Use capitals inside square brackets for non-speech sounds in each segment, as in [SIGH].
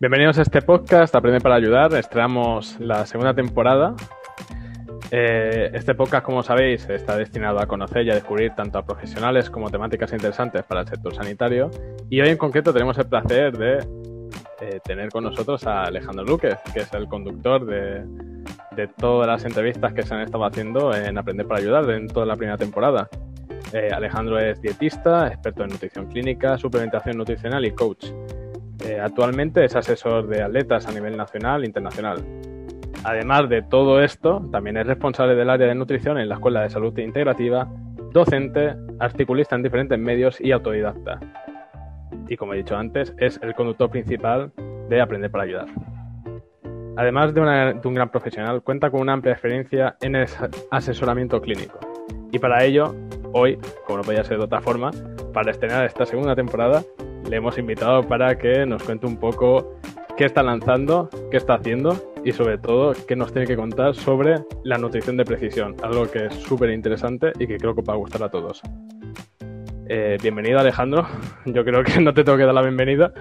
Bienvenidos a este podcast Aprende para Ayudar. Estrenamos la segunda temporada. Eh, este podcast, como sabéis, está destinado a conocer y a descubrir tanto a profesionales como temáticas interesantes para el sector sanitario. Y hoy en concreto tenemos el placer de eh, tener con nosotros a Alejandro Luque, que es el conductor de, todas las entrevistas que se han estado haciendo en Aprender para Ayudar dentro de la primera temporada. Eh, Alejandro es dietista, experto en nutrición clínica, suplementación nutricional y coach actualmente es asesor de atletas a nivel nacional e internacional. Además de todo esto, también es responsable del área de nutrición en la Escuela de Salud Integrativa, docente, articulista en diferentes medios y autodidacta. Y como he dicho antes, es el conductor principal de Aprender para Ayudar. Además de, un gran profesional, cuenta con una amplia experiencia en el asesoramiento clínico. Y para ello, hoy, como no podía ser de otra forma, para estrenar esta segunda temporada, le hemos invitado para que nos cuente un poco qué está lanzando, qué está haciendo y sobre todo qué nos tiene que contar sobre la nutrición de precisión, algo que es súper interesante y que creo que va a gustar a todos. Eh, bienvenido Alejandro, [LAUGHS] yo creo que no te tengo que dar la bienvenida,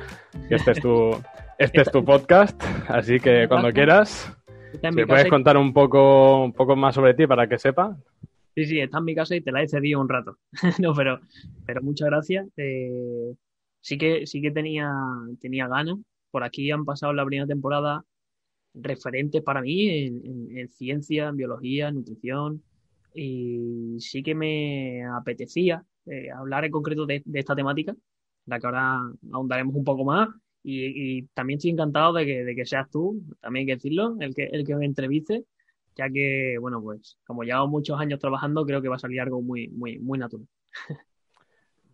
este es tu, [LAUGHS] este es tu podcast, así que cuando quieras, si puedes contar un poco, un poco más sobre ti para que sepa. Sí, sí, está en mi casa y te la he cedido un rato. [LAUGHS] no, pero, pero muchas gracias. Eh, Sí que, sí que tenía, tenía ganas. Por aquí han pasado la primera temporada referentes para mí en, ciencia, en biología, nutrición. Y sí que me apetecía eh, hablar en concreto de, esta temática, la que ahora ahondaremos un poco más. Y, también estoy encantado de que, de que, seas tú, también hay que decirlo, el que, el que me entreviste, ya que, bueno, pues como llevo muchos años trabajando, creo que va a salir algo muy, muy, muy natural. [LAUGHS]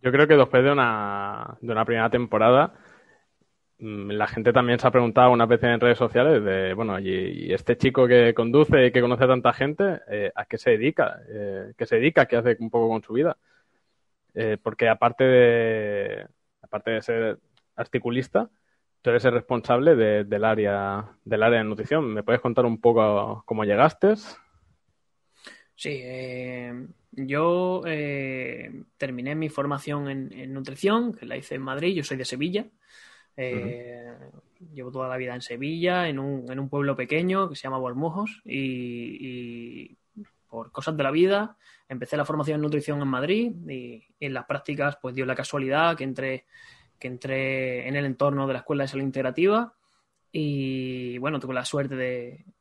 Yo creo que después de una, de una primera temporada, mm, la gente también se ha preguntado unas veces en redes sociales de, bueno, y, este chico que conduce y que conoce a tanta gente, eh, ¿a qué se dedica? Eh, ¿Qué se dedica? ¿Qué hace un poco con su vida? Eh, porque aparte de, aparte de ser articulista, tú eres el responsable del, área, del área de nutrición. ¿Me puedes contar un poco cómo llegaste? Sí, eh, yo eh, terminé mi formación en, nutrición, que la hice en Madrid, yo soy de Sevilla. Eh, llevo toda la vida en Sevilla, en un, pueblo pequeño que se llama Bormujos y, por cosas de la vida empecé la formación en nutrición en Madrid y, en las prácticas pues dio la casualidad que entré, que en el entorno de la Escuela de Salud Integrativa y bueno, tuve la suerte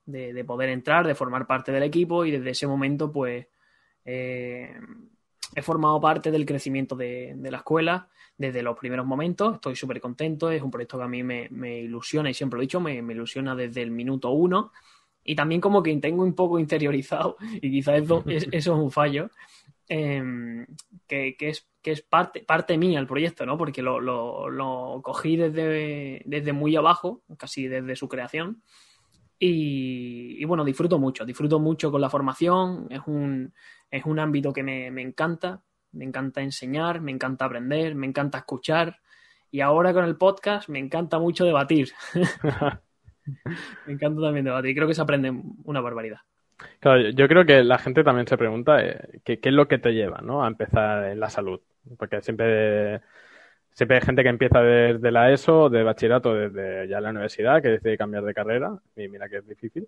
de poder entrar, de formar parte del equipo y desde ese momento pues eh, he formado parte del crecimiento de, la escuela desde los primeros momentos, estoy súper contento, es un proyecto que a mí me, ilusiona y siempre lo he dicho, me, ilusiona desde el minuto uno y también como que tengo un poco interiorizado [LAUGHS] y quizás [LAUGHS] e-, eso, es, un fallo, em, que, es, parte, parte mía el proyecto, ¿no? Porque lo, cogí desde, desde muy abajo, casi desde su creación. Y, bueno, disfruto mucho, disfruto mucho con la formación, es un, es un ámbito que me, encanta, me encanta enseñar, me encanta aprender, me encanta escuchar y ahora con el podcast me encanta mucho debatir. [LAUGHS] [LAUGHS] me encanta también debatir, creo que se aprende una barbaridad. Claro, yo creo que la gente también se pregunta eh, ¿qué, qué es lo que te lleva ¿no? a empezar en la salud, porque siempre siempre hay gente que empieza desde la ESO, de bachillerato, desde ya la universidad, que decide cambiar de carrera, y mira que es difícil.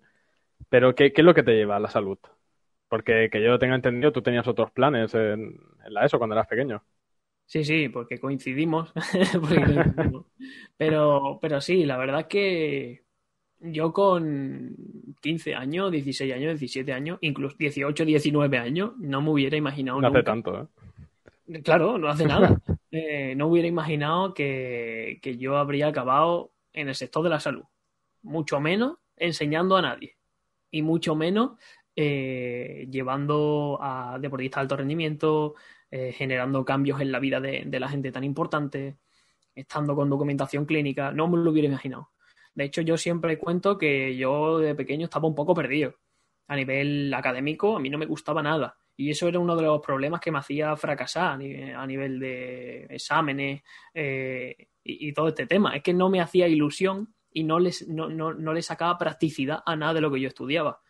Pero, ¿qué, qué es lo que te lleva a la salud? Porque que yo tenga entendido, tú tenías otros planes en, la ESO cuando eras pequeño. Sí, sí, [LAUGHS] porque coincidimos. Pero, pero sí, la verdad que yo con 15 años, 16 años, 17 años, incluso 18, 19 años, no me hubiera imaginado. hace tanto, ¿eh? Claro, no hace nada. [LAUGHS] Eh, no hubiera imaginado que, yo habría acabado en el sector de la salud. Mucho menos enseñando a nadie. Y mucho menos eh, llevando a deportistas de alto rendimiento, eh, generando cambios en la vida de, de, la gente tan importante, estando con documentación clínica. No me lo hubiera imaginado. De hecho, yo siempre cuento que yo de pequeño estaba un poco perdido. A nivel académico, a mí no me gustaba nada y eso era uno de los problemas que me hacía fracasar a nivel, de exámenes eh, y, todo este tema. Es que no me hacía ilusión y no les, no, no, sacaba practicidad a nada de lo que yo estudiaba.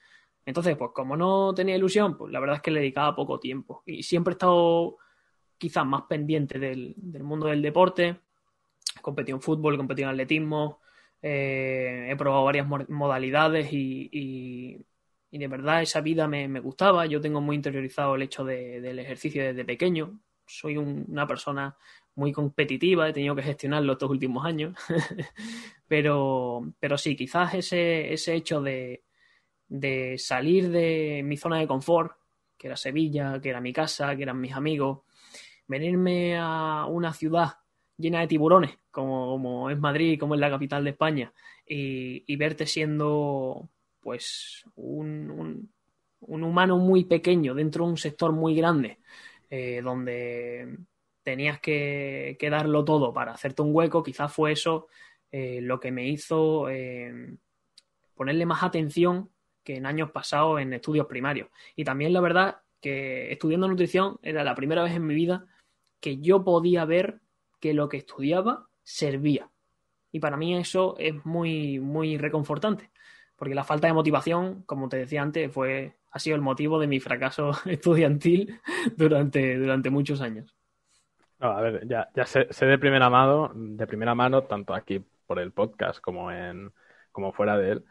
Entonces, pues como no tenía ilusión, pues la verdad es que le dedicaba poco tiempo. Y siempre he estado quizás más pendiente del, mundo del deporte. competido en fútbol, competido en atletismo, eh, he probado varias modalidades y, y de verdad esa vida me, gustaba. Yo tengo muy interiorizado el hecho del ejercicio desde pequeño. Soy una persona muy competitiva, he tenido que gestionarlo estos últimos años. [LAUGHS] pero, pero sí, quizás ese, hecho de, salir de mi zona de confort, que era Sevilla, que era mi casa, que eran mis amigos, venirme a una ciudad llena de tiburones, como, es Madrid, como es la capital de España, y, y verte siendo pues un, un, humano muy pequeño dentro de un sector muy grande, eh, donde tenías que, darlo todo para hacerte un hueco, quizás fue eso eh, lo que me hizo eh, ponerle más atención que en años pasados en estudios primarios. Y también la verdad que estudiando nutrición era la primera vez en mi vida que yo podía ver que lo que estudiaba servía. Y para mí eso es muy, muy reconfortante porque la falta de motivación, como te decía antes, fue, ha sido el motivo de mi fracaso [LAUGHS] estudiantil durante, durante muchos años. a ver, ya, ya sé, de primera mano, de primera mano, tanto aquí por el podcast como en como fuera de él,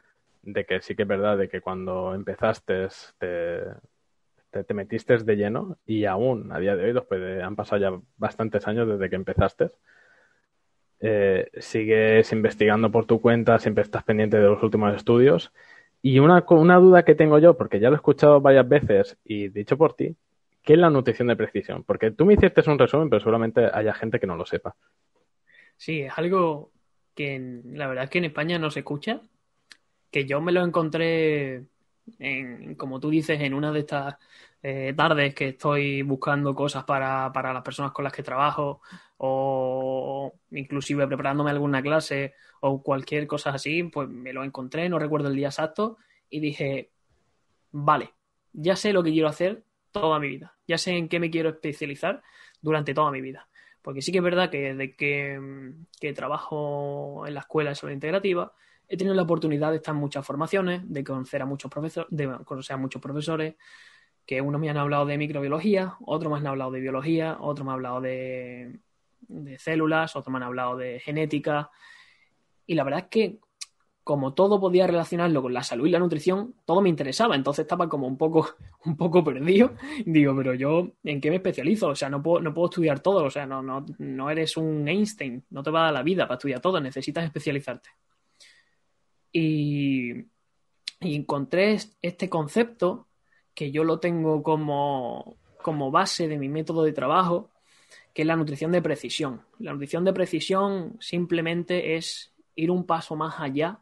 de que sí que es verdad de que cuando empezaste te, te, te metiste de lleno y aún a día de hoy, después han pasado ya bastantes años desde que empezaste, eh, sigues investigando por tu cuenta, siempre estás pendiente de los últimos estudios. Y una, una duda que tengo yo, porque ya lo he escuchado varias veces y dicho por ti, ¿qué es la nutrición de precisión? Porque tú me hiciste un resumen, pero seguramente haya gente que no lo sepa. Sí, es algo que la verdad es que en España no se escucha, que yo me lo encontré como tú dices, en una de estas eh, tardes que estoy buscando cosas para, las personas con las que trabajo o inclusive preparándome alguna clase o cualquier cosa así, pues me lo encontré, no recuerdo el día exacto y dije, vale, ya sé lo que quiero hacer toda mi vida, ya sé en qué me quiero especializar durante toda mi vida. Porque sí que es verdad que desde que, trabajo en la escuela de integrativa, he tenido la oportunidad de estar en muchas formaciones, de conocer a muchos profesores, de conocer a muchos profesores, que unos me han hablado de microbiología, otros me han hablado de biología, otros me han hablado de, células, otros me han hablado de genética. Y la verdad es que como todo podía relacionarlo con la salud y la nutrición, todo me interesaba. Entonces estaba como un poco, [LAUGHS] un poco perdido. Digo, pero yo, ¿en qué me especializo? O sea, no puedo, no puedo estudiar todo. O sea, no, no, no eres un Einstein. No te va a dar la vida para estudiar todo. Necesitas especializarte. Y, encontré este concepto que yo lo tengo como, base de mi método de trabajo, que es la nutrición de precisión. La nutrición de precisión simplemente es ir un paso más allá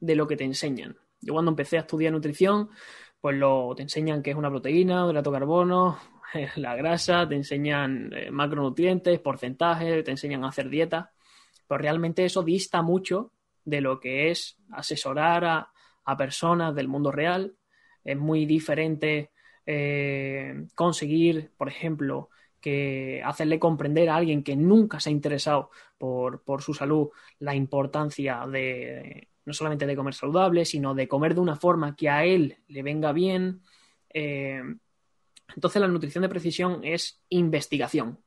de lo que te enseñan. Yo cuando empecé a estudiar nutrición, pues lo, te enseñan que es una proteína, hidrato carbono, [LAUGHS] la grasa, te enseñan eh, macronutrientes, porcentajes, te enseñan a hacer dieta, pero realmente eso dista mucho de lo que es asesorar a, personas del mundo real. Es muy diferente eh, conseguir, por ejemplo, que hacerle comprender a alguien que nunca se ha interesado por, su salud la importancia de no solamente de comer saludable, sino de comer de una forma que a él le venga bien. Eh, entonces la nutrición de precisión es investigación.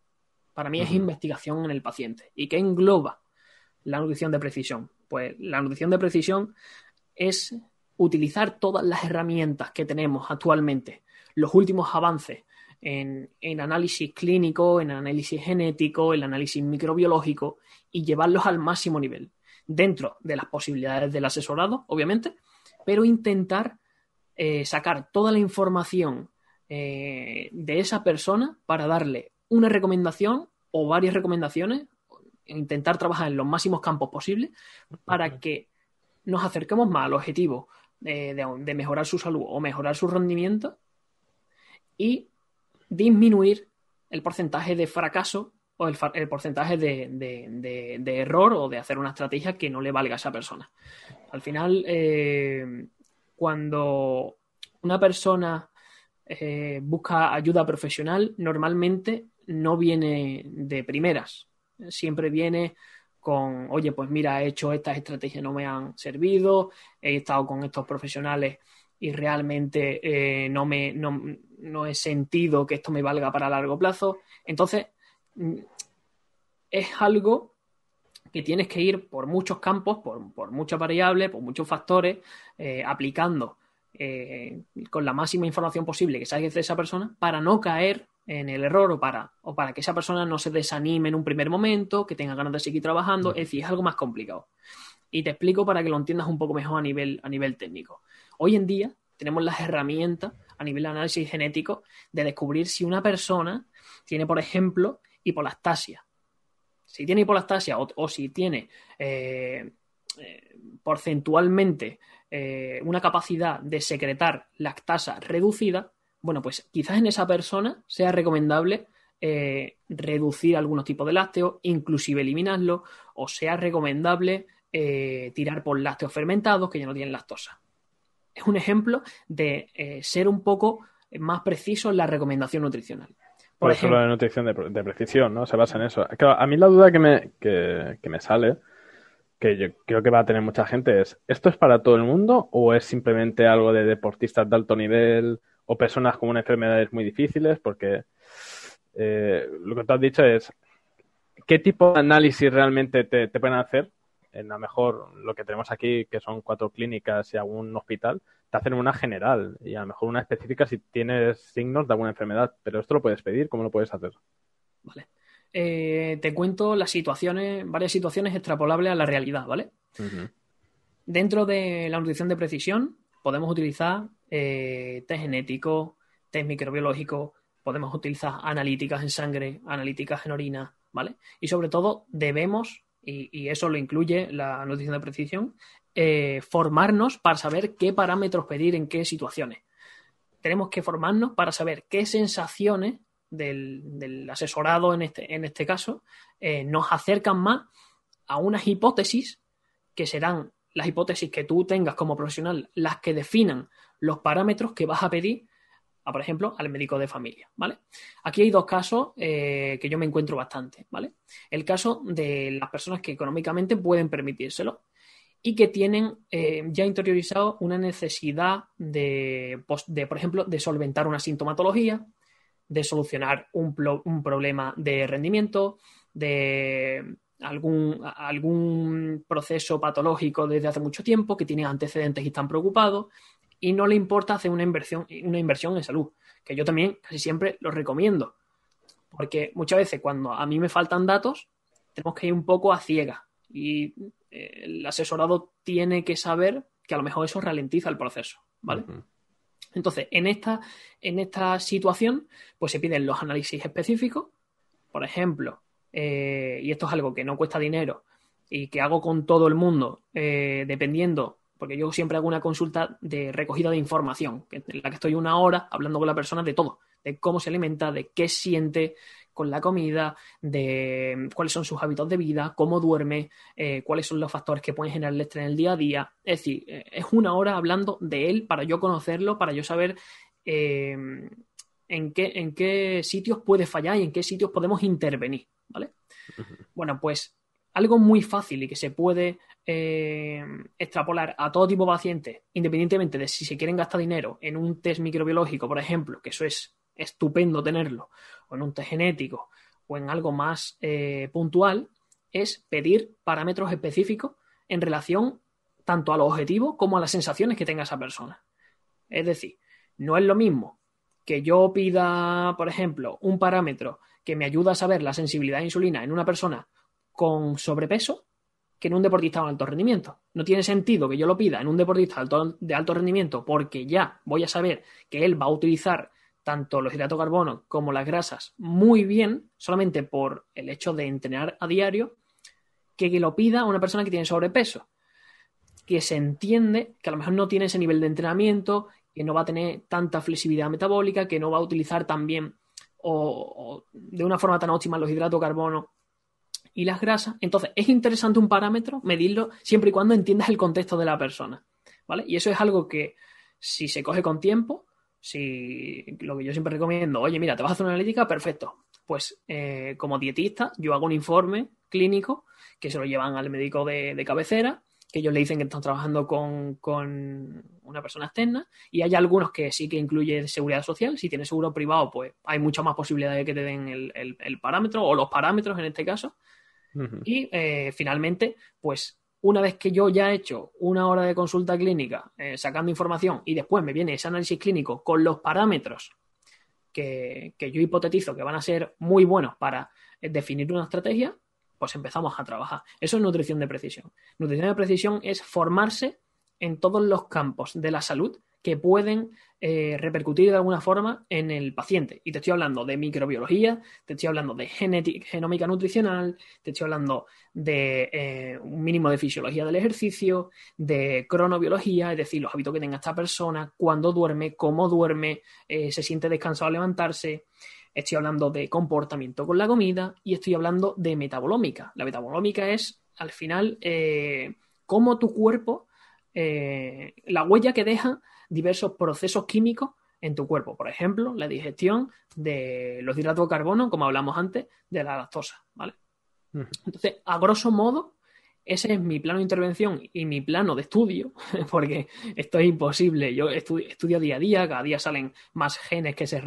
Para mí es investigación en el paciente y que engloba la nutrición de precisión? Pues la nutrición de precisión es utilizar todas las herramientas que tenemos actualmente, los últimos avances en, análisis clínico, en análisis genético, en análisis microbiológico y llevarlos al máximo nivel, dentro de las posibilidades del asesorado, obviamente, pero intentar eh, sacar toda la información eh, de esa persona para darle una recomendación o varias recomendaciones intentar trabajar en los máximos campos posibles para que nos acerquemos más al objetivo de, mejorar su salud o mejorar su rendimiento y disminuir el porcentaje de fracaso o el, porcentaje de, error o de hacer una estrategia que no le valga a esa persona. Al final, eh, cuando una persona eh, busca ayuda profesional, normalmente no viene de primeras siempre viene con, oye, pues mira, he hecho estas estrategias, no me han servido, he estado con estos profesionales y realmente eh, no, me, no, he sentido que esto me valga para largo plazo. Entonces, mm, es algo que tienes que ir por muchos campos, por, muchas variables, por muchos factores, eh, aplicando eh, con la máxima información posible que salga de esa persona para no caer en el error o para, o para que esa persona no se desanime en un primer momento, que tenga ganas de seguir trabajando, es decir, es algo más complicado. Y te explico para que lo entiendas un poco mejor a nivel, a nivel técnico. Hoy en día tenemos las herramientas a nivel de análisis genético de descubrir si una persona tiene, por ejemplo, hipolactasia Si tiene hipolactasia o, si tiene eh, eh, porcentualmente eh, una capacidad de secretar lactasa reducida, bueno, pues quizás en esa persona sea recomendable eh, reducir algunos tipos de lácteos, inclusive eliminarlo, o sea recomendable eh, tirar por lácteos fermentados que ya no tienen lactosa. Es un ejemplo de eh, ser un poco más preciso en la recomendación nutricional. Por, eso la nutrición de, precisión, ¿no? Se basa en eso. a mí la duda que me, que me sale que yo creo que va a tener mucha gente es, ¿esto es para todo el mundo o es simplemente algo de deportistas de alto nivel o personas con enfermedades muy difíciles, porque eh, lo que te has dicho es qué tipo de análisis realmente te, pueden hacer. En lo mejor, lo que tenemos aquí, que son cuatro clínicas y algún hospital, te hacen una general y a lo mejor una específica si tienes signos de alguna enfermedad. Pero esto lo puedes pedir, ¿cómo lo puedes hacer? Vale. Eh, te cuento las situaciones, varias situaciones extrapolables a la realidad, ¿vale? Dentro de la nutrición de precisión podemos utilizar eh, test genético test microbiológico podemos utilizar analíticas en sangre, analíticas en orina, ¿vale? Y sobre todo debemos, y, eso lo incluye la noticia de precisión, eh, formarnos para saber qué parámetros pedir en qué situaciones. Tenemos que formarnos para saber qué sensaciones del, asesorado en este, en este caso eh, nos acercan más a unas hipótesis que serán las hipótesis que tú tengas como profesional las que definan los parámetros que vas a pedir, a, por ejemplo, al médico de familia, ¿vale? Aquí hay dos casos eh, que yo me encuentro bastante, ¿vale? El caso de las personas que económicamente pueden permitírselo y que tienen eh, ya interiorizado una necesidad pues, de, por ejemplo, de solventar una sintomatología, de solucionar un, problema de rendimiento, de algún, algún proceso patológico desde hace mucho tiempo, que tienen antecedentes y están preocupados, y no le importa hacer una inversión, una inversión en salud, que yo también casi siempre lo recomiendo. Porque muchas veces cuando a mí me faltan datos, tenemos que ir un poco a ciega y eh, el asesorado tiene que saber que a lo mejor eso ralentiza el proceso, ¿vale? Entonces, en esta, en esta situación, pues se piden los análisis específicos, por ejemplo, eh, y esto es algo que no cuesta dinero y que hago con todo el mundo, eh, dependiendo porque yo siempre hago una consulta de recogida de información, en la que estoy una hora hablando con la persona de todo, de cómo se alimenta, de qué siente con la comida, de cuáles son sus hábitos de vida, cómo duerme, eh, cuáles son los factores que pueden generar el estrés en el día a día. Es decir, eh, es una hora hablando de él para yo conocerlo, para yo saber eh, en, qué, en qué sitios puede fallar y en qué sitios podemos intervenir, Bueno, pues algo muy fácil y que se puede eh, extrapolar a todo tipo de pacientes, independientemente de si se quieren gastar dinero en un test microbiológico, por ejemplo, que eso es estupendo tenerlo, o en un test genético, o en algo más eh, puntual, es pedir parámetros específicos en relación tanto a los objetivos como a las sensaciones que tenga esa persona. Es decir, no es lo mismo que yo pida, por ejemplo, un parámetro que me ayuda a saber la sensibilidad a insulina en una persona con sobrepeso que en un deportista de alto rendimiento. No tiene sentido que yo lo pida en un deportista de alto rendimiento porque ya voy a saber que él va a utilizar tanto los hidratos de carbono como las grasas muy bien, solamente por el hecho de entrenar a diario, que, que lo pida a una persona que tiene sobrepeso, que se entiende que a lo mejor no tiene ese nivel de entrenamiento, que no va a tener tanta flexibilidad metabólica, que no va a utilizar tan bien o, o de una forma tan óptima los hidratos de carbono y las grasas. Entonces, es interesante un parámetro, medirlo siempre y cuando entiendas el contexto de la persona. ¿Vale? Y eso es algo que si se coge con tiempo, si lo que yo siempre recomiendo, oye, mira, te vas a hacer una analítica, perfecto. Pues eh, como dietista, yo hago un informe clínico que se lo llevan al médico de, cabecera, que ellos le dicen que están trabajando con, una persona externa, y hay algunos que sí que incluye seguridad social. Si tienes seguro privado, pues hay muchas más posibilidades de que te den el parámetro o los parámetros en este caso. Y eh, finalmente, pues una vez que yo ya he hecho una hora de consulta clínica eh, sacando información y después me viene ese análisis clínico con los parámetros que, yo hipotetizo que van a ser muy buenos para eh, definir una estrategia, pues empezamos a trabajar. Eso es nutrición de precisión. Nutrición de precisión es formarse en todos los campos de la salud que pueden eh, repercutir de alguna forma en el paciente. Y te estoy hablando de microbiología, te estoy hablando de genética, genómica nutricional, te estoy hablando de eh, un mínimo de fisiología del ejercicio, de cronobiología, es decir, los hábitos que tenga esta persona, cuándo duerme, cómo duerme, eh, se siente descansado al levantarse. Estoy hablando de comportamiento con la comida y estoy hablando de metabolómica. La metabolómica es, al final, cómo tu cuerpo, la huella que deja diversos procesos químicos en tu cuerpo. Por ejemplo, la digestión de los hidratos de carbono, como hablamos antes, de la lactosa, ¿vale? Entonces, a grosso modo, ese es mi plano de intervención y mi plano de estudio, [LAUGHS] porque esto es imposible. Yo estudio, estudio día a día, cada día salen más genes que se,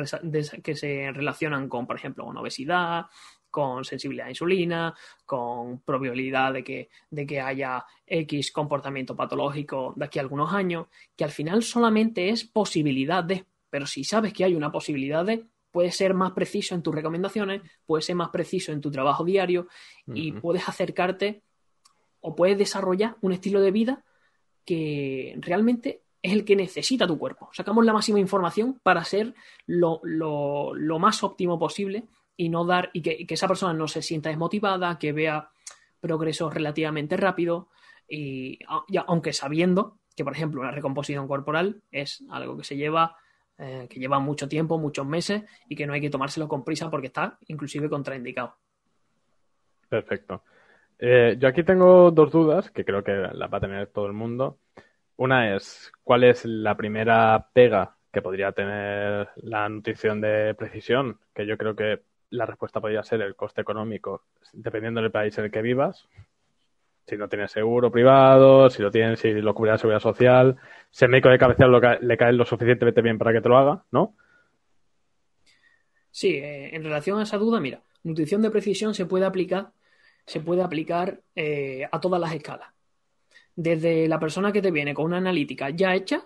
que se relacionan con, por ejemplo, con obesidad, con sensibilidad a insulina, con probabilidad de que, de que haya X comportamiento patológico de aquí a algunos años, que al final solamente es posibilidad de, pero si sabes que hay una posibilidad de, puedes ser más preciso en tus recomendaciones, puedes ser más preciso en tu trabajo diario y puedes acercarte o puedes desarrollar un estilo de vida que realmente es el que necesita tu cuerpo. Sacamos la máxima información para ser lo, lo más óptimo posible y no dar, y que, esa persona no se sienta desmotivada, que vea progresos relativamente rápido, y, aunque sabiendo que, por ejemplo, la recomposición corporal es algo que se lleva, eh, que lleva mucho tiempo, muchos meses, y que no hay que tomárselo con prisa porque está inclusive contraindicado. Perfecto. Eh, yo aquí tengo dos dudas que creo que las va a tener todo el mundo. Una es, ¿cuál es la primera pega que podría tener la nutrición de precisión? Que yo creo que la respuesta podría ser el coste económico, dependiendo del país en el que vivas. Si no tienes seguro privado, si lo tienes, si lo cubre la seguridad social, si el médico de cabecera lo que le cae lo suficientemente bien para que te lo haga, ¿no? Sí, eh, en relación a esa duda, mira, nutrición de precisión se puede aplicar, se puede aplicar eh, a todas las escalas. Desde la persona que te viene con una analítica ya hecha,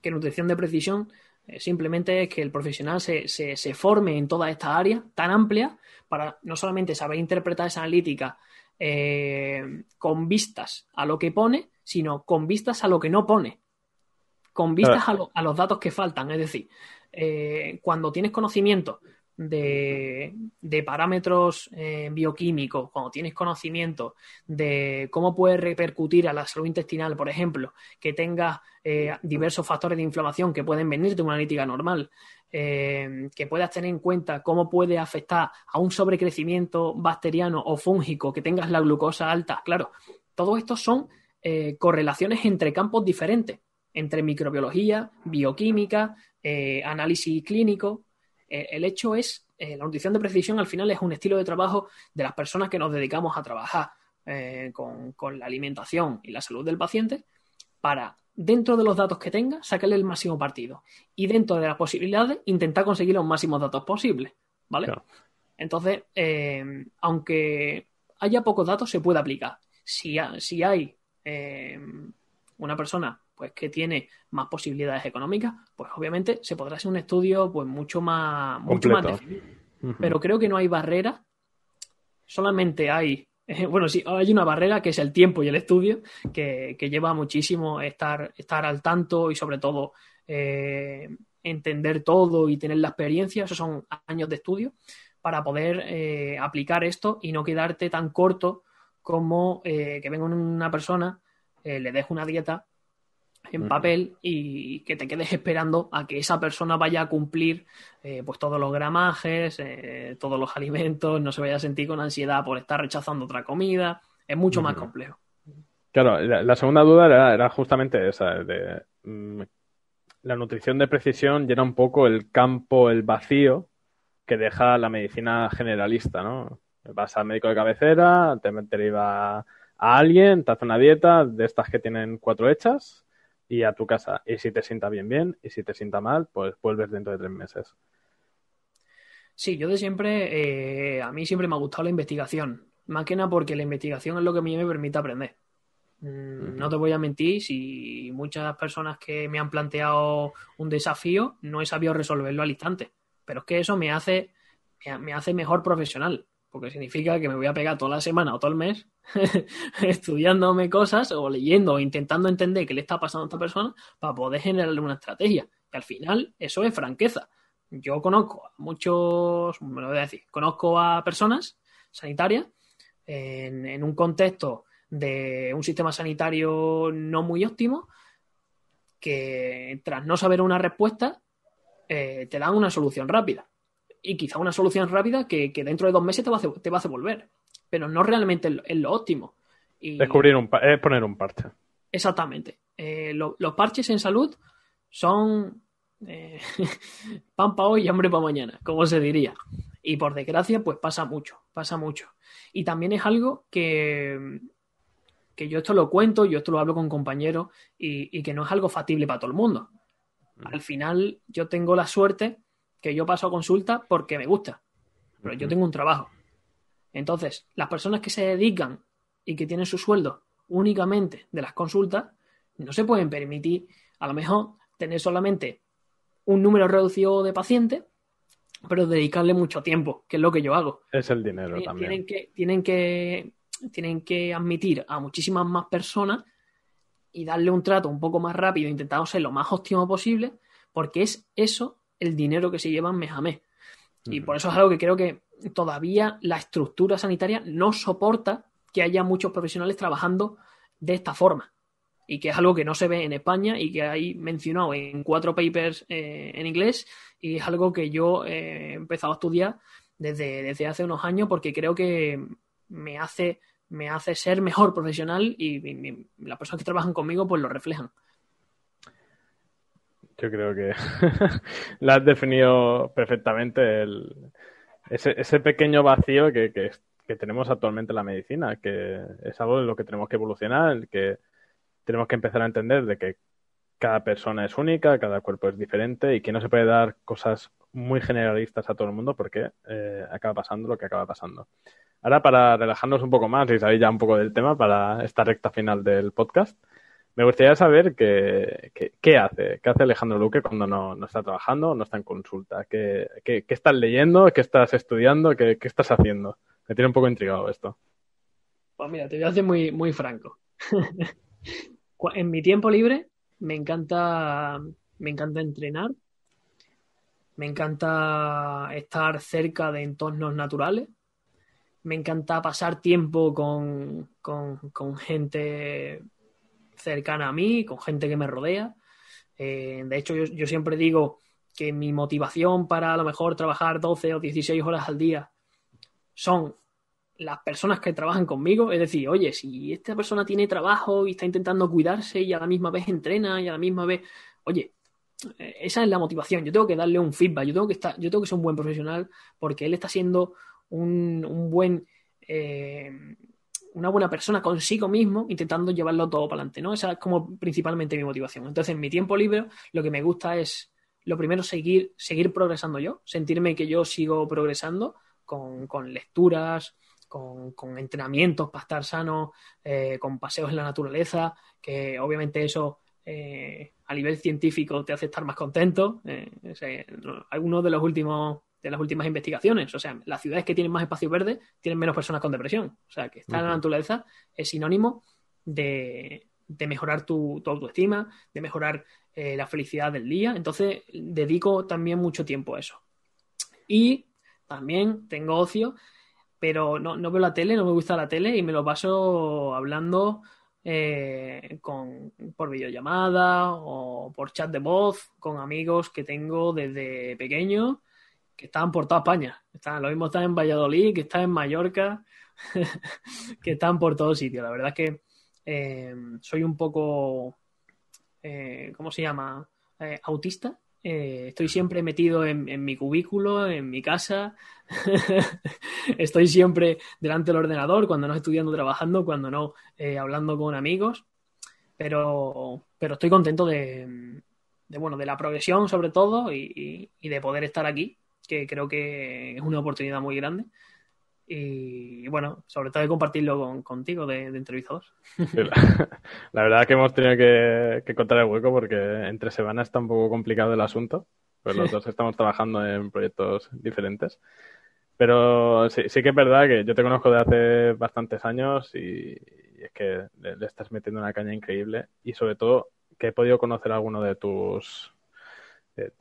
que nutrición de precisión eh, simplemente es que el profesional se, se, forme en toda esta área tan amplia para no solamente saber interpretar esa analítica eh, con vistas a lo que pone, sino con vistas a lo que no pone, con vistas a, los datos que faltan. Es decir, eh, cuando tienes conocimiento de, parámetros eh, bioquímicos, cuando tienes conocimiento de cómo puede repercutir a la salud intestinal, por ejemplo, que tengas eh, diversos factores de inflamación que pueden venir de una analítica normal, em, que puedas tener en cuenta cómo puede afectar a un sobrecrecimiento bacteriano o fúngico, que tengas la glucosa alta, claro, todo esto son eh, correlaciones entre campos diferentes, entre microbiología, bioquímica, análisis clínico, eh, el hecho es, eh, la nutrición de precisión al final es un estilo de trabajo de las personas que nos dedicamos a trabajar eh, con, la alimentación y la salud del paciente para, dentro de los datos que tenga, sacarle el máximo partido y dentro de las posibilidades intentar conseguir los máximos datos posibles, ¿vale? Entonces, aunque haya pocos datos, se puede aplicar. si hay una persona pues que tiene más posibilidades económicas, pues obviamente se podrá hacer un estudio pues mucho más, mucho Pero creo que no hay barrera, solamente hay, [LAUGHS] bueno, sí, hay una barrera que es el tiempo y el estudio, que, lleva muchísimo estar, estar al tanto y sobre todo eh, entender todo y tener la experiencia, esos son años de estudio, para poder eh, aplicar esto y no quedarte tan corto como eh, que venga una persona eh, le des una dieta en papel y que te quedes esperando a que esa persona vaya a cumplir eh, pues todos los gramajes, eh, todos los alimentos, no se vaya a sentir con ansiedad por estar rechazando otra comida, es mucho más complejo. Claro, la, segunda duda era, justamente esa, mm, la nutrición de precisión llena un poco el campo, el vacío que deja la medicina generalista, ¿no? Vas al médico de cabecera, te iba a alguien, te hace una dieta de estas que tienen cuatro hechas y a tu casa. Y si te sienta bien, bien, y si te sienta mal, pues vuelves dentro de tres meses. Sí, yo de siempre, eh, a mí siempre me ha gustado la investigación. Más que nada porque la investigación es lo que a mí me permite aprender. Mm, no te voy a mentir, si muchas personas que me han planteado un desafío, no he sabido resolverlo al instante. Pero es que eso me hace, me hace mejor profesional porque significa que me voy a pegar toda la semana o todo el mes [LAUGHS] estudiándome cosas o leyendo o intentando entender qué le está pasando a esta persona para poder generarle una estrategia. Y al final eso es franqueza. Yo conozco a muchos, me lo voy a decir, conozco a personas sanitarias en, un contexto de un sistema sanitario no muy óptimo que tras no saber una respuesta eh, te dan una solución rápida y quizá una solución rápida que, dentro de dos meses te va, a hacer, te va a volver. Pero no realmente es lo, óptimo. Descubrir un, es poner un parche. Exactamente. Eh, los parches en salud son eh, [LAUGHS] pan para hoy y hambre para mañana, como se diría. Y por desgracia, pues pasa mucho, pasa mucho. Y también es algo que, que yo esto lo cuento, yo esto lo hablo con compañeros y, y que no es algo factible para todo el mundo. Mm. Al final, yo tengo la suerte que yo paso a consulta porque me gusta, pero yo tengo un trabajo. Entonces, las personas que se dedican y que tienen su sueldo únicamente de las consultas, no se pueden permitir a lo mejor tener solamente un número reducido de pacientes, pero dedicarle mucho tiempo, que es lo que yo hago. Es el dinero también. Tienen que, tienen, que, tienen que admitir a muchísimas más personas y darle un trato un poco más rápido, intentando ser lo más óptimo posible, porque es eso el dinero que se llevan mes a Y por eso es algo que creo que todavía la estructura sanitaria no soporta que haya muchos profesionales trabajando de esta forma. Y que es algo que no se ve en España y que hay mencionado en cuatro papers eh, en inglés. Y es algo que yo eh, he empezado a estudiar desde, desde hace unos años porque creo que me hace, me hace ser mejor profesional y, y las personas que trabajan conmigo pues lo reflejan. Yo creo que [LAUGHS] la has definido perfectamente ese, ese pequeño vacío que, tenemos actualmente en la medicina, que es algo en lo que tenemos que evolucionar, que tenemos que empezar a entender de que cada persona es única, cada cuerpo es diferente y que no se puede dar cosas muy generalistas a todo el mundo porque eh, acaba pasando lo que acaba pasando. Ahora, para relajarnos un poco más y salir ya un poco del tema para esta recta final del podcast, me gustaría saber qué, hace, qué hace Alejandro Luque cuando no, está trabajando, no está en consulta. ¿Qué, estás leyendo? ¿Qué estás estudiando? ¿Qué, estás haciendo? Me tiene un poco intrigado esto. Pues mira, te voy a hacer muy, muy franco. [LAUGHS] en mi tiempo libre me encanta, me encanta entrenar, me encanta estar cerca de entornos naturales, me encanta pasar tiempo con, con gente cercana a mí, con gente que me rodea. Eh, de hecho, yo, siempre digo que mi motivación para a lo mejor trabajar 12 o 16 horas al día son las personas que trabajan conmigo. Es decir, oye, si esta persona tiene trabajo y está intentando cuidarse y a la misma vez entrena y a la misma vez, oye, eh, esa es la motivación. Yo tengo que darle un feedback, yo tengo que, estar, yo tengo que ser un buen profesional porque él está siendo un, buen... Eh, una buena persona consigo mismo, intentando llevarlo todo para adelante, ¿no? Esa es como principalmente mi motivación. Entonces, en mi tiempo libre, lo que me gusta es, lo primero, seguir, seguir progresando yo, sentirme que yo sigo progresando con, lecturas, con, entrenamientos para estar sano, eh, con paseos en la naturaleza, que obviamente eso eh, a nivel científico te hace estar más contento. Eh, algunos uno de los últimos de las últimas investigaciones. O sea, las ciudades que tienen más espacio verde tienen menos personas con depresión. O sea, que estar en la naturaleza es sinónimo de, mejorar tu, autoestima, de mejorar eh, la felicidad del día. Entonces, dedico también mucho tiempo a eso. Y también tengo ocio, pero no, veo la tele, no me gusta la tele y me lo paso hablando eh, con, por videollamada o por chat de voz con amigos que tengo desde pequeño que están por toda España. Están, lo mismo están en Valladolid, que están en Mallorca, [LAUGHS] que están por todo sitio. La verdad es que eh, soy un poco, eh, ¿cómo se llama? Eh, autista. estoy siempre metido en, mi cubículo, en mi casa. [LAUGHS] estoy siempre delante del ordenador, cuando no estudiando, trabajando, cuando no hablando con amigos. Pero, estoy contento de, bueno, de la progresión sobre todo y de poder estar aquí que creo que es una oportunidad muy grande. Y bueno, sobre todo de compartirlo contigo de, entrevistados [LAUGHS] la, verdad que hemos tenido que, que contar el hueco porque entre semanas está un poco complicado el asunto, pues los dos estamos trabajando en proyectos diferentes. Pero sí, que es verdad que yo te conozco de hace bastantes años y, es que le, estás metiendo una caña increíble y sobre todo que he podido conocer alguno de tus, de,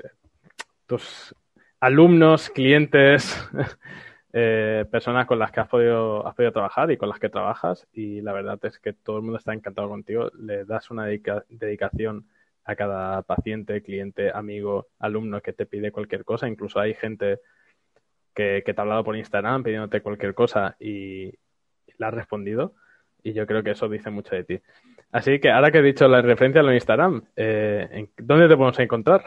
tus alumnos, clientes, [LAUGHS] eh, personas con las que has podido, has podido trabajar y con las que trabajas. Y la verdad es que todo el mundo está encantado contigo. Le das una dedicación a cada paciente, cliente, amigo, alumno que te pide cualquier cosa. Incluso hay gente que, te ha hablado por Instagram pidiéndote cualquier cosa y la has respondido. Y yo creo que eso dice mucho de ti. Así que ahora que he dicho la referencia a lo Instagram, eh, ¿dónde te podemos encontrar?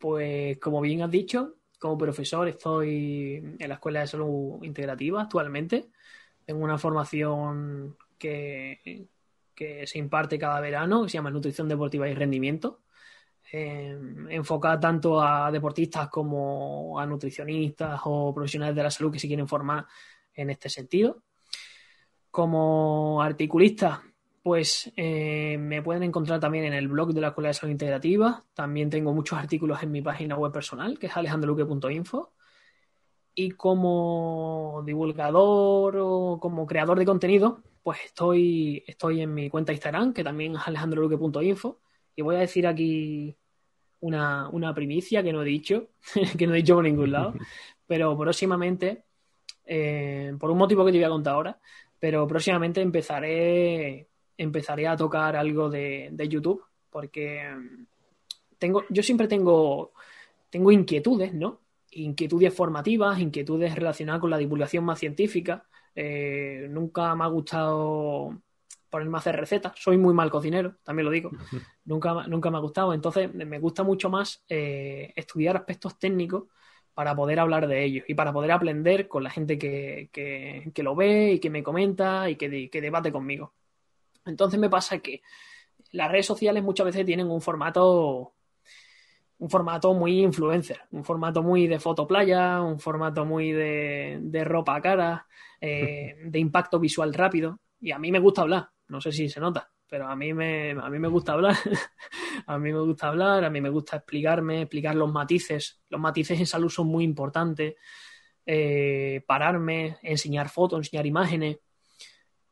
Pues como bien has dicho, como profesor estoy en la Escuela de Salud Integrativa actualmente. Tengo una formación que, se imparte cada verano, que se llama Nutrición Deportiva y Rendimiento. Em, enfocada tanto a deportistas como a nutricionistas o profesionales de la salud que se quieren formar en este sentido. Como articulista, pues eh, me pueden encontrar también en el blog de la Escuela de Salud Integrativa. También tengo muchos artículos en mi página web personal, que es alejandroluque.info. Y como divulgador o como creador de contenido, pues estoy, estoy en mi cuenta Instagram, que también es alejandroluque.info. Y voy a decir aquí una, primicia que no he dicho, [LAUGHS] que no he dicho por ningún lado, [LAUGHS] pero próximamente, eh, por un motivo que te voy a contar ahora, pero próximamente empezaré empezaré a tocar algo de, YouTube, porque mm, tengo, yo siempre tengo, tengo inquietudes, ¿no? Inquietudes formativas, inquietudes relacionadas con la divulgación más científica. Eh, nunca me ha gustado ponerme a hacer recetas. Soy muy mal cocinero, también lo digo. [LAUGHS] nunca, nunca me ha gustado. Entonces, me gusta mucho más eh, estudiar aspectos técnicos para poder hablar de ellos y para poder aprender con la gente que, lo ve y que me comenta y que debate conmigo. Entonces me pasa que las redes sociales muchas veces tienen un formato un formato muy influencer, un formato muy de foto playa, un formato muy de, ropa cara, eh, de impacto visual rápido. Y a mí me gusta hablar, no sé si se nota, pero a mí me, a mí me gusta hablar, [LAUGHS] a mí me gusta hablar, a mí me gusta explicarme, explicar los matices. Los matices en salud son muy importantes. Eh, pararme, enseñar fotos, enseñar imágenes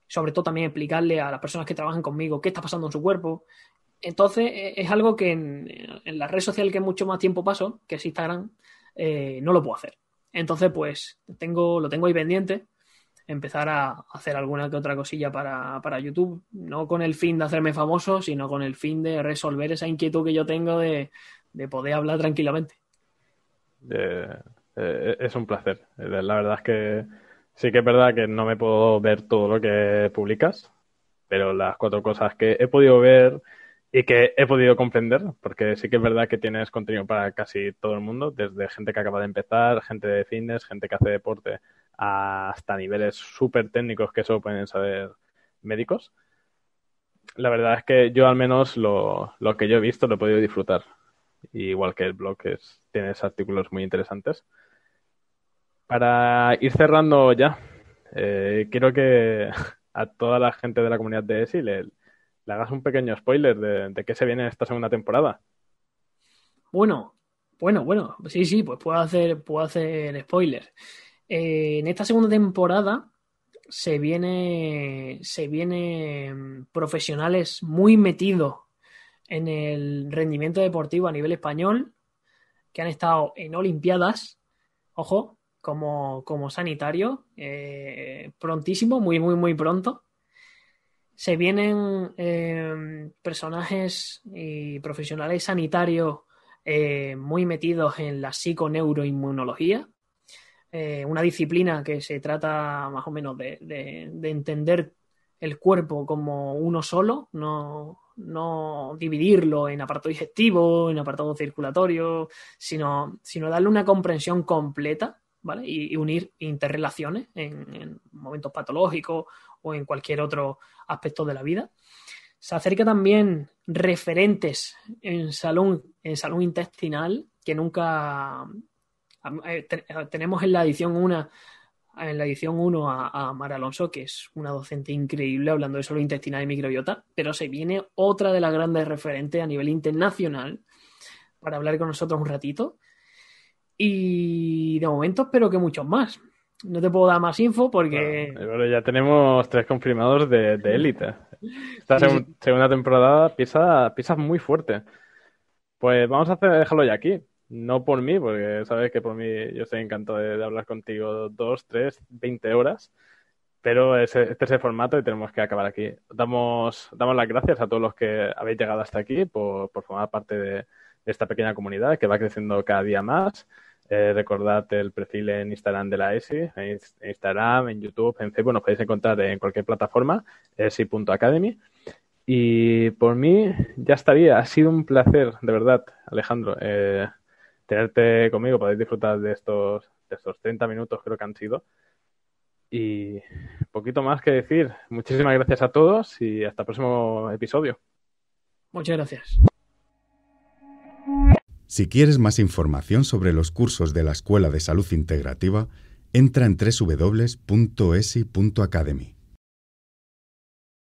sobre todo también explicarle a las personas que trabajan conmigo qué está pasando en su cuerpo. Entonces, e, es algo que en, la red social que mucho más tiempo paso, que es Instagram, eh, no lo puedo hacer. Entonces, pues, tengo, lo tengo ahí pendiente, empezar a hacer alguna que otra cosilla para, para YouTube, no con el fin de hacerme famoso, sino con el fin de resolver esa inquietud que yo tengo de, poder hablar tranquilamente. Eh, eh, es un placer. La verdad es que Sí que es verdad que no me puedo ver todo lo que publicas, pero las cuatro cosas que he podido ver y que he podido comprender, porque sí que es verdad que tienes contenido para casi todo el mundo, desde gente que acaba de empezar, gente de fitness, gente que hace deporte, hasta niveles súper técnicos que solo pueden saber médicos. La verdad es que yo al menos lo, que yo he visto lo he podido disfrutar. igual que el blog, es, tienes artículos muy interesantes. Para ir cerrando ya, eh, quiero que [LAUGHS] a toda la gente de la comunidad de ESI le, hagas un pequeño spoiler de, qué se viene esta segunda temporada. Bueno, bueno, bueno, sí, sí, pues puedo hacer, puedo hacer spoiler eh, en esta segunda temporada se viene, se viene mm, profesionales muy metidos en el rendimiento deportivo a nivel español, que han estado en Olimpiadas, ojo, como, sanitario eh, prontísimo, muy, muy, muy pronto. Se vienen em, personajes y profesionales sanitarios eh, muy metidos en la psiconeuroinmunología, eh, una disciplina que se trata más o menos de, entender el cuerpo como uno solo, no, dividirlo en apartado digestivo, en apartado circulatorio, sino, sino darle una comprensión completa y, unir interrelaciones en, momentos patológicos o en cualquier otro aspecto de la vida. Se acerca también referentes en salón, en salón intestinal, que nunca eh, eh, tenemos en la edición una en la edición 1 a, a, Mara Alonso, que es una docente increíble hablando de salud intestinal y microbiota, pero se viene otra de las grandes referentes a nivel internacional para hablar con nosotros un ratito, y de momento espero que muchos más. No te puedo dar más info porque. ya tenemos tres confirmados de, élite. Esta segunda temporada pisa muy fuerte. Pues vamos a dejarlo ya aquí. No por mí, porque sabes que por mí yo estoy encantado de, hablar contigo dos, tres, veinte horas. Pero este es el formato y tenemos que acabar aquí. Damos, damos las gracias a todos los que habéis llegado hasta aquí por, formar parte de esta pequeña comunidad que va creciendo cada día más. Eh, recordad el perfil en Instagram de la ESI, en Instagram, en YouTube, en Facebook, nos podéis encontrar en cualquier plataforma, esi.academy. Y por mí ya estaría. Ha sido un placer, de verdad, Alejandro, eh, tenerte conmigo. Podéis disfrutar de estos, de estos 30 minutos, creo que han sido. Y poquito más que decir. Muchísimas gracias a todos y hasta el próximo episodio. Muchas gracias. Si quieres más información sobre los cursos de la Escuela de Salud Integrativa, entra en www.esi.academy.